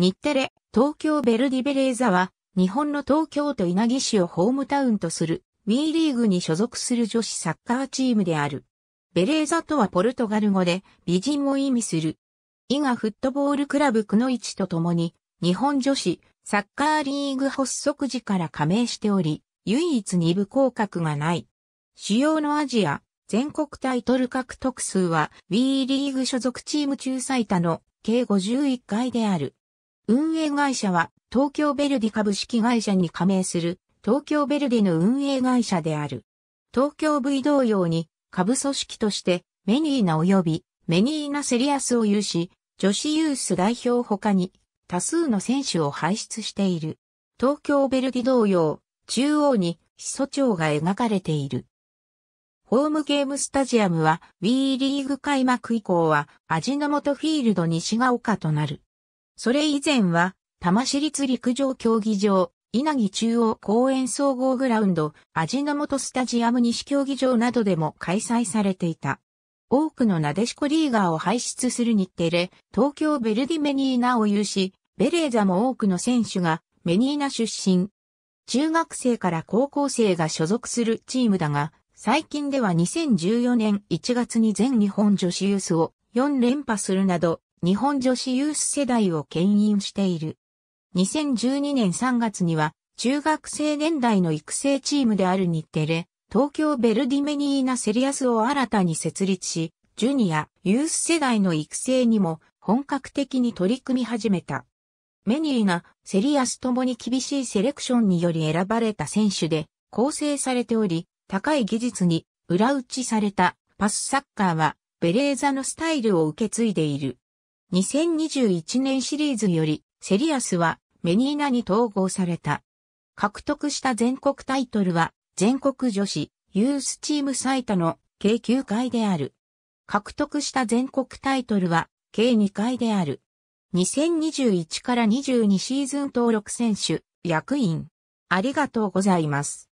日テレ、東京ベルディベレーザは、日本の東京都稲城市をホームタウンとする、ィーリーグに所属する女子サッカーチームである。ベレーザとはポルトガル語で、美人を意味する。伊賀フットボールクラブくのいちとともに、日本女子、サッカーリーグ発足時から加盟しており、唯一二部降格がない。主要のアジア、全国タイトル獲得数は w ーリーグ所属チーム中最多の計51回である。運営会社は東京ベルディ株式会社に加盟する東京ベルディの運営会社である。東京 V 同様に株組織としてメニーナ及びメニーナセリアスを有し、女子ユース代表他に多数の選手を輩出している。東京ベルディ同様、中央に秘書長が描かれている。ホームゲームスタジアムは B リーグ開幕以降は味の素フィールド西が丘となる。それ以前は、多摩市立陸上競技場、稲城中央公園総合グラウンド、味の素スタジアム西競技場などでも開催されていた。多くのなでしこリーガーを輩出する日テレ、東京ベルディメニーナを有し、ベレーザも多くの選手がメニーナ出身。中学生から高校生が所属するチームだが、最近では2014年1月に全日本女子ユースを4連覇するなど、日本女子ユース世代を牽引している。2012年3月には、中学生年代の育成チームである日テレ、東京ベルディメニーナセリアスを新たに設立し、ジュニア、ユース世代の育成にも本格的に取り組み始めた。メニーナ、セリアスともに厳しいセレクションにより選ばれた選手で構成されており、高い技術に裏打ちされたパスサッカーはベレーザのスタイルを受け継いでいる。2021年シリーズより、セリアスはメニーナに統合された。獲得した全国タイトルは、全国女子、ユースチーム最多の計9回である。獲得した全国タイトルは、計2回である。2021から22シーズン登録選手、役員。ありがとうございます。